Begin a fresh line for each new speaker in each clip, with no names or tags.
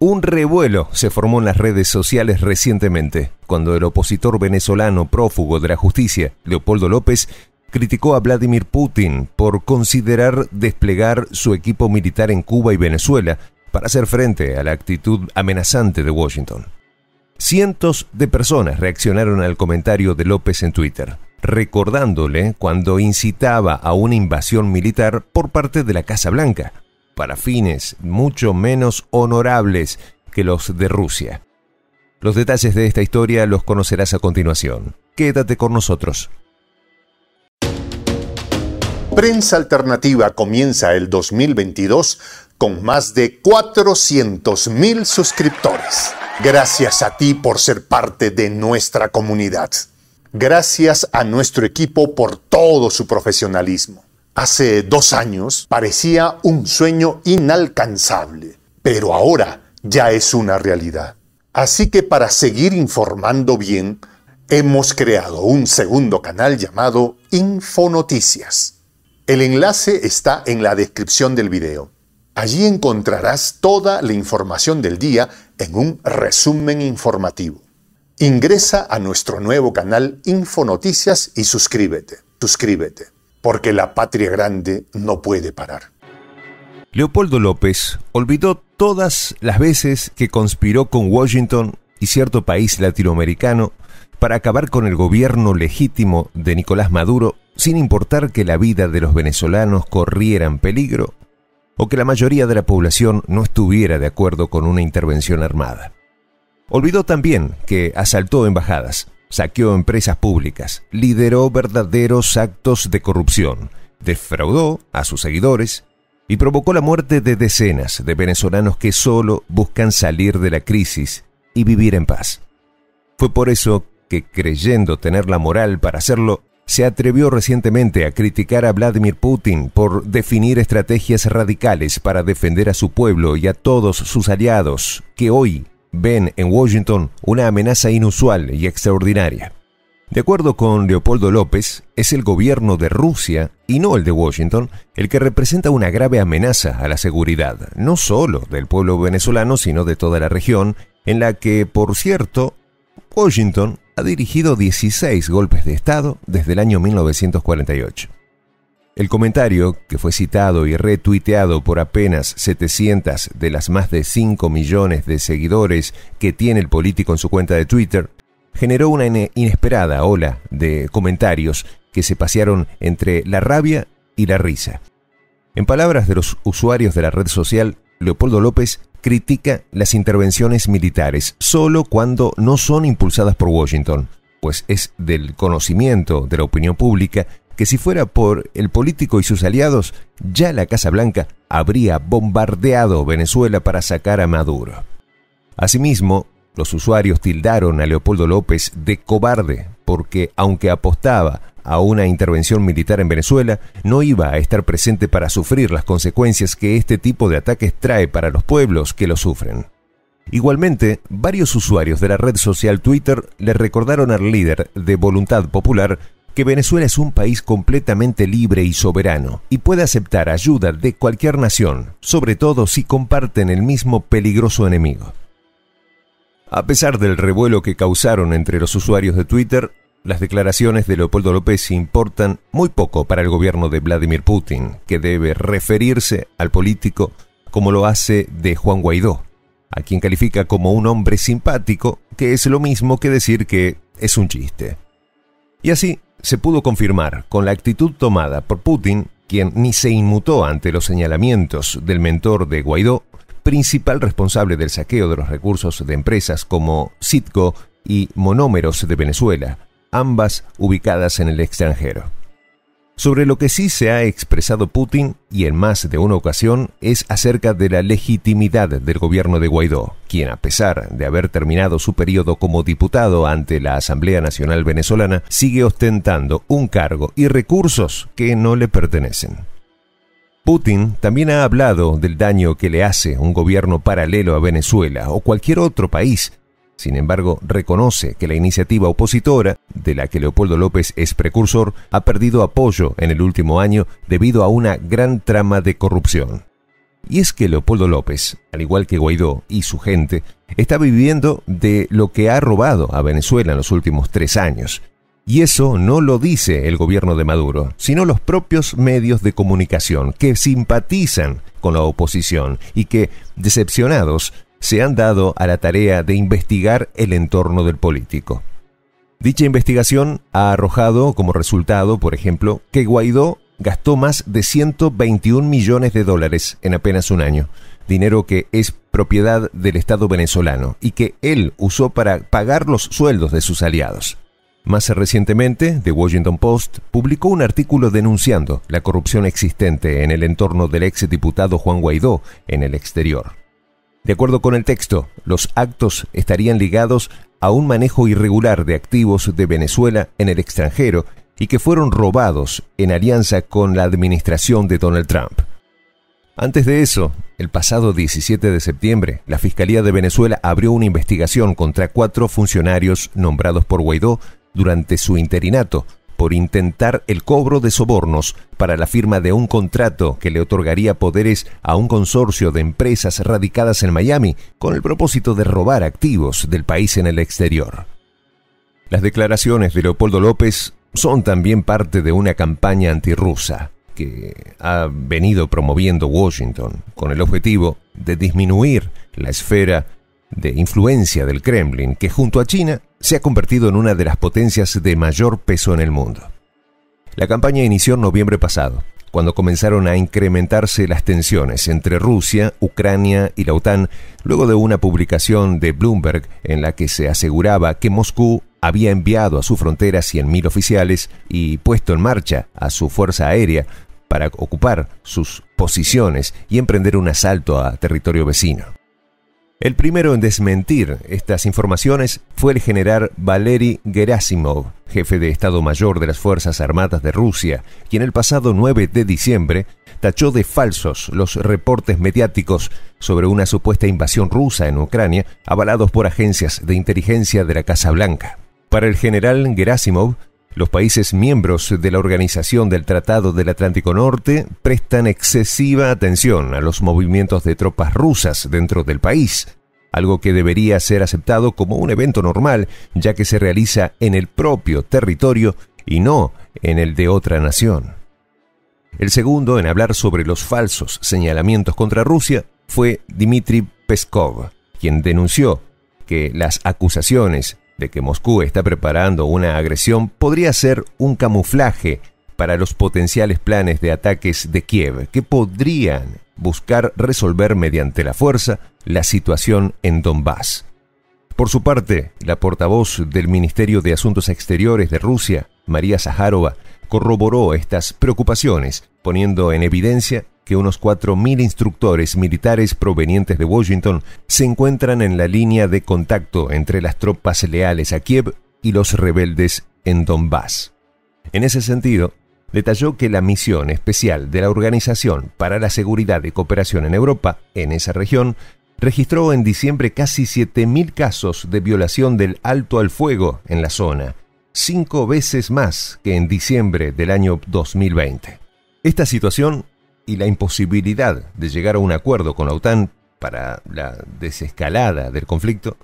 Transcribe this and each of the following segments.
Un revuelo se formó en las redes sociales recientemente, cuando el opositor venezolano prófugo de la justicia, Leopoldo López, criticó a Vladimir Putin por considerar desplegar su equipo militar en Cuba y Venezuela para hacer frente a la actitud amenazante de Washington. Cientos de personas reaccionaron al comentario de López en Twitter, recordándole cuando incitaba a una invasión militar por parte de la Casa Blanca para fines mucho menos honorables que los de Rusia. Los detalles de esta historia los conocerás a continuación. Quédate con nosotros.
Prensa Alternativa comienza el 2022 con más de 400.000 suscriptores. Gracias a ti por ser parte de nuestra comunidad. Gracias a nuestro equipo por todo su profesionalismo hace dos años parecía un sueño inalcanzable, pero ahora ya es una realidad. Así que para seguir informando bien, hemos creado un segundo canal llamado Infonoticias. El enlace está en la descripción del video. Allí encontrarás toda la información del día en un resumen informativo. Ingresa a nuestro nuevo canal Infonoticias y suscríbete. Suscríbete porque la patria grande no puede parar.
Leopoldo López olvidó todas las veces que conspiró con Washington y cierto país latinoamericano para acabar con el gobierno legítimo de Nicolás Maduro sin importar que la vida de los venezolanos corriera en peligro o que la mayoría de la población no estuviera de acuerdo con una intervención armada. Olvidó también que asaltó embajadas, saqueó empresas públicas, lideró verdaderos actos de corrupción, defraudó a sus seguidores y provocó la muerte de decenas de venezolanos que solo buscan salir de la crisis y vivir en paz. Fue por eso que, creyendo tener la moral para hacerlo, se atrevió recientemente a criticar a Vladimir Putin por definir estrategias radicales para defender a su pueblo y a todos sus aliados, que hoy ven en Washington una amenaza inusual y extraordinaria. De acuerdo con Leopoldo López, es el gobierno de Rusia y no el de Washington el que representa una grave amenaza a la seguridad, no solo del pueblo venezolano, sino de toda la región, en la que, por cierto, Washington ha dirigido 16 golpes de Estado desde el año 1948. El comentario, que fue citado y retuiteado por apenas 700 de las más de 5 millones de seguidores que tiene el político en su cuenta de Twitter, generó una inesperada ola de comentarios que se pasearon entre la rabia y la risa. En palabras de los usuarios de la red social, Leopoldo López critica las intervenciones militares solo cuando no son impulsadas por Washington, pues es del conocimiento de la opinión pública que si fuera por el político y sus aliados, ya la Casa Blanca habría bombardeado Venezuela para sacar a Maduro. Asimismo, los usuarios tildaron a Leopoldo López de cobarde porque, aunque apostaba a una intervención militar en Venezuela, no iba a estar presente para sufrir las consecuencias que este tipo de ataques trae para los pueblos que lo sufren. Igualmente, varios usuarios de la red social Twitter le recordaron al líder de Voluntad Popular que Venezuela es un país completamente libre y soberano y puede aceptar ayuda de cualquier nación, sobre todo si comparten el mismo peligroso enemigo. A pesar del revuelo que causaron entre los usuarios de Twitter, las declaraciones de Leopoldo López importan muy poco para el gobierno de Vladimir Putin, que debe referirse al político como lo hace de Juan Guaidó, a quien califica como un hombre simpático, que es lo mismo que decir que es un chiste. Y así, se pudo confirmar con la actitud tomada por Putin, quien ni se inmutó ante los señalamientos del mentor de Guaidó, principal responsable del saqueo de los recursos de empresas como Citgo y Monómeros de Venezuela, ambas ubicadas en el extranjero. Sobre lo que sí se ha expresado Putin, y en más de una ocasión, es acerca de la legitimidad del gobierno de Guaidó, quien a pesar de haber terminado su periodo como diputado ante la Asamblea Nacional Venezolana, sigue ostentando un cargo y recursos que no le pertenecen. Putin también ha hablado del daño que le hace un gobierno paralelo a Venezuela o cualquier otro país sin embargo, reconoce que la iniciativa opositora, de la que Leopoldo López es precursor, ha perdido apoyo en el último año debido a una gran trama de corrupción. Y es que Leopoldo López, al igual que Guaidó y su gente, está viviendo de lo que ha robado a Venezuela en los últimos tres años. Y eso no lo dice el gobierno de Maduro, sino los propios medios de comunicación que simpatizan con la oposición y que, decepcionados, se han dado a la tarea de investigar el entorno del político. Dicha investigación ha arrojado como resultado, por ejemplo, que Guaidó gastó más de 121 millones de dólares en apenas un año, dinero que es propiedad del Estado venezolano y que él usó para pagar los sueldos de sus aliados. Más recientemente, The Washington Post publicó un artículo denunciando la corrupción existente en el entorno del diputado Juan Guaidó en el exterior. De acuerdo con el texto, los actos estarían ligados a un manejo irregular de activos de Venezuela en el extranjero y que fueron robados en alianza con la administración de Donald Trump. Antes de eso, el pasado 17 de septiembre, la Fiscalía de Venezuela abrió una investigación contra cuatro funcionarios nombrados por Guaidó durante su interinato por intentar el cobro de sobornos para la firma de un contrato que le otorgaría poderes a un consorcio de empresas radicadas en Miami con el propósito de robar activos del país en el exterior. Las declaraciones de Leopoldo López son también parte de una campaña antirrusa que ha venido promoviendo Washington con el objetivo de disminuir la esfera de influencia del Kremlin, que junto a China se ha convertido en una de las potencias de mayor peso en el mundo. La campaña inició en noviembre pasado, cuando comenzaron a incrementarse las tensiones entre Rusia, Ucrania y la OTAN, luego de una publicación de Bloomberg en la que se aseguraba que Moscú había enviado a su frontera 100.000 oficiales y puesto en marcha a su fuerza aérea para ocupar sus posiciones y emprender un asalto a territorio vecino. El primero en desmentir estas informaciones fue el general Valery Gerasimov, jefe de Estado Mayor de las Fuerzas Armadas de Rusia, quien el pasado 9 de diciembre tachó de falsos los reportes mediáticos sobre una supuesta invasión rusa en Ucrania, avalados por agencias de inteligencia de la Casa Blanca. Para el general Gerasimov, los países miembros de la Organización del Tratado del Atlántico Norte prestan excesiva atención a los movimientos de tropas rusas dentro del país, algo que debería ser aceptado como un evento normal, ya que se realiza en el propio territorio y no en el de otra nación. El segundo en hablar sobre los falsos señalamientos contra Rusia fue Dmitry Peskov, quien denunció que las acusaciones de que Moscú está preparando una agresión podría ser un camuflaje para los potenciales planes de ataques de Kiev, que podrían buscar resolver mediante la fuerza la situación en Donbass. Por su parte, la portavoz del Ministerio de Asuntos Exteriores de Rusia, María Zaharova, corroboró estas preocupaciones, poniendo en evidencia que unos 4.000 instructores militares provenientes de Washington se encuentran en la línea de contacto entre las tropas leales a Kiev y los rebeldes en Donbass. En ese sentido, detalló que la misión especial de la Organización para la Seguridad y Cooperación en Europa, en esa región, registró en diciembre casi 7.000 casos de violación del alto al fuego en la zona, cinco veces más que en diciembre del año 2020. Esta situación y la imposibilidad de llegar a un acuerdo con la OTAN para la desescalada del conflicto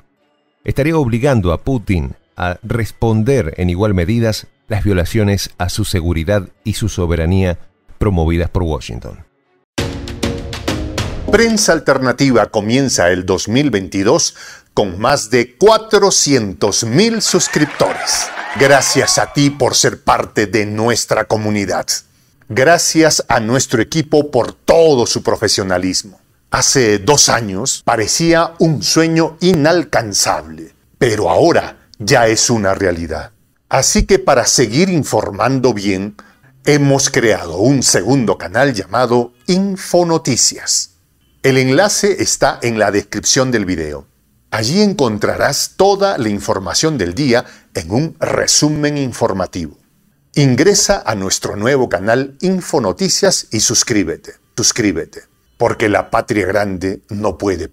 estaría obligando a Putin a responder en igual medidas las violaciones a su seguridad y su soberanía promovidas por Washington.
Prensa Alternativa comienza el 2022 con más de 400 mil suscriptores. Gracias a ti por ser parte de nuestra comunidad. Gracias a nuestro equipo por todo su profesionalismo. Hace dos años parecía un sueño inalcanzable, pero ahora ya es una realidad. Así que para seguir informando bien, hemos creado un segundo canal llamado Infonoticias. El enlace está en la descripción del video. Allí encontrarás toda la información del día en un resumen informativo. Ingresa a nuestro nuevo canal Infonoticias y suscríbete, suscríbete, porque la patria grande no puede parar.